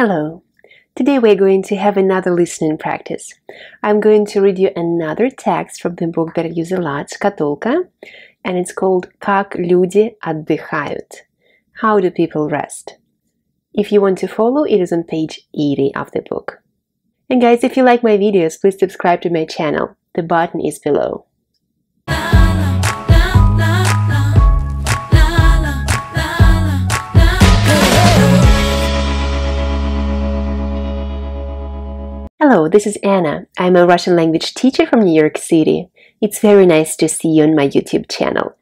Hello. Today we're going to have another listening practice. I'm going to read you another text from the book that I use a lot, Шкатулка, and it's called Как люди отдыхают. How do people rest? If you want to follow, it is on page 80 of the book. And guys, if you like my videos, please subscribe to my channel. The button is below. Hello, this is Anna. I'm a Russian language teacher from New York City. It's very nice to see you on my YouTube channel.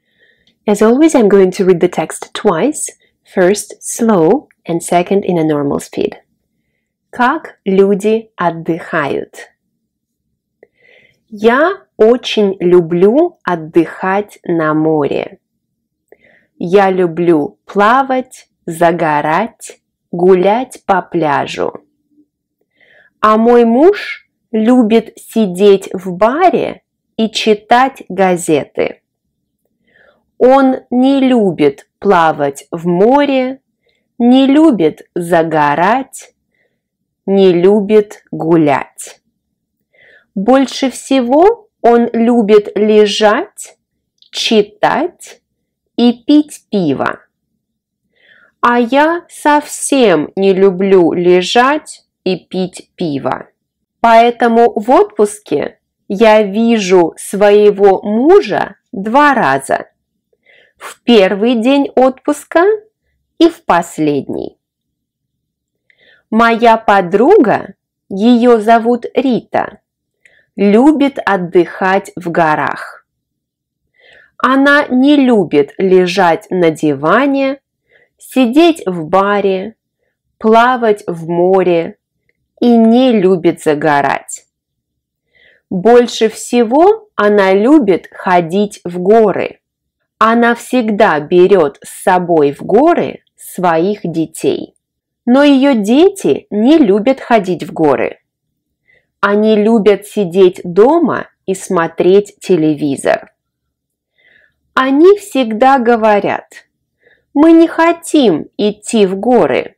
As always, I'm going to read the text twice, first slow and second in a normal speed. Как люди отдыхают? Я очень люблю отдыхать на море. Я люблю плавать, загорать, гулять по пляжу. а мой муж любит сидеть в баре и читать газеты. Он не любит плавать в море, не любит загорать, не любит гулять. Больше всего он любит лежать, читать и пить пиво. А я совсем не люблю лежать, и пить пиво. Поэтому в отпуске я вижу своего мужа два раза. В первый день отпуска и в последний. Моя подруга, ее зовут Рита, любит отдыхать в горах. Она не любит лежать на диване, сидеть в баре, плавать в море, и не любит загорать. Больше всего она любит ходить в горы. Она всегда берет с собой в горы своих детей. Но ее дети не любят ходить в горы. Они любят сидеть дома и смотреть телевизор. Они всегда говорят, мы не хотим идти в горы.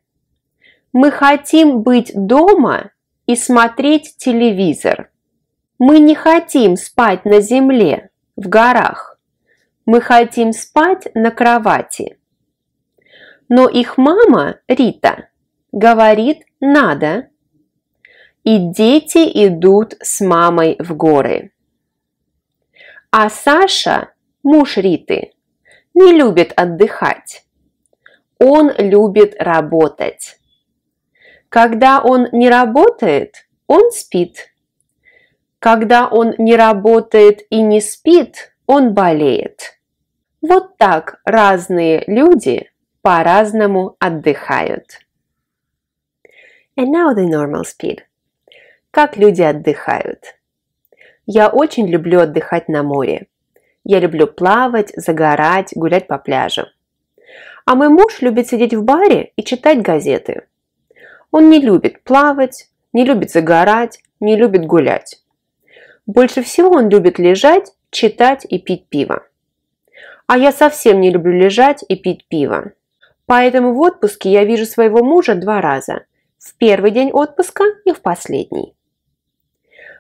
Мы хотим быть дома и смотреть телевизор. Мы не хотим спать на земле, в горах. Мы хотим спать на кровати. Но их мама, Рита, говорит «надо». И дети идут с мамой в горы. А Саша, муж Риты, не любит отдыхать. Он любит работать. Когда он не работает, он спит. Когда он не работает и не спит, он болеет. Вот так разные люди по-разному отдыхают. And now the normal speed. Как люди отдыхают? Я очень люблю отдыхать на море. Я люблю плавать, загорать, гулять по пляжу. А мой муж любит сидеть в баре и читать газеты – он не любит плавать, не любит загорать, не любит гулять. Больше всего он любит лежать, читать и пить пиво. А я совсем не люблю лежать и пить пиво. Поэтому в отпуске я вижу своего мужа два раза. В первый день отпуска и в последний.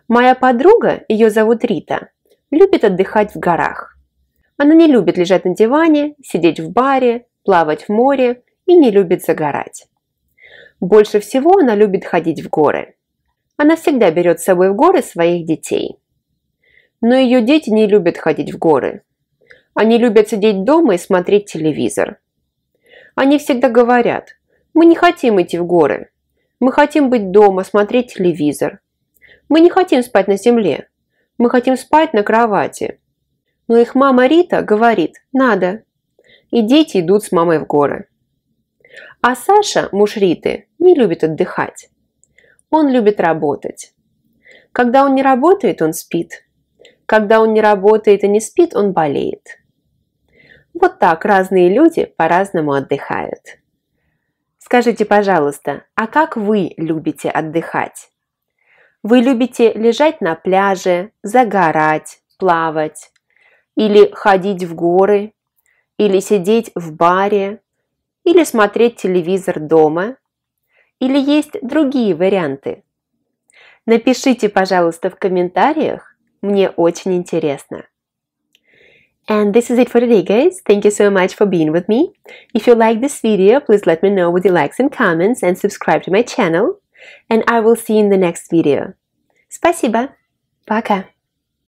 Моя подруга, ее зовут Рита, любит отдыхать в горах. Она не любит лежать на диване, сидеть в баре, плавать в море и не любит загорать. Больше всего она любит ходить в горы. Она всегда берет с собой в горы своих детей. Но ее дети не любят ходить в горы. Они любят сидеть дома и смотреть телевизор. Они всегда говорят, мы не хотим идти в горы. Мы хотим быть дома, смотреть телевизор. Мы не хотим спать на земле. Мы хотим спать на кровати. Но их мама Рита говорит «надо». И дети идут с мамой в горы. А Саша, муж Риты, не любит отдыхать. Он любит работать. Когда он не работает, он спит. Когда он не работает и не спит, он болеет. Вот так разные люди по-разному отдыхают. Скажите, пожалуйста, а как вы любите отдыхать? Вы любите лежать на пляже, загорать, плавать, или ходить в горы, или сидеть в баре, или смотреть телевизор дома, или есть другие варианты? Напишите, пожалуйста, в комментариях, мне очень интересно. And this is it for today, guys. Thank you so much for being with me. If you like this video, please let me know with your likes and comments and subscribe to my channel. And I will see you in the next video. Спасибо. Пока.